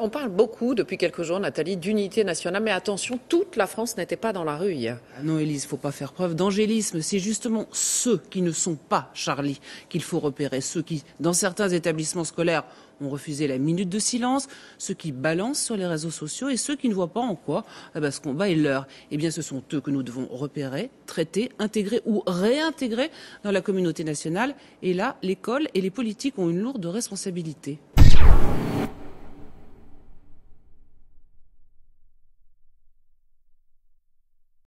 on parle beaucoup depuis quelques jours, Nathalie, d'unité nationale, mais attention, toute la France n'était pas dans la rue ah non, Élise, il ne faut pas faire preuve d'angélisme. C'est justement ceux qui ne sont pas Charlie qu'il faut repérer, ceux qui, dans certains établissements scolaires, ont refusé la minute de silence, ceux qui balancent sur les réseaux sociaux et ceux qui ne voient pas en quoi eh ben, ce combat est leur. Eh bien, ce sont eux que nous devons repérer, traiter, intégrer ou réintégrer dans la communauté nationale. Et là, l'école et les politiques ont une lourde responsabilité.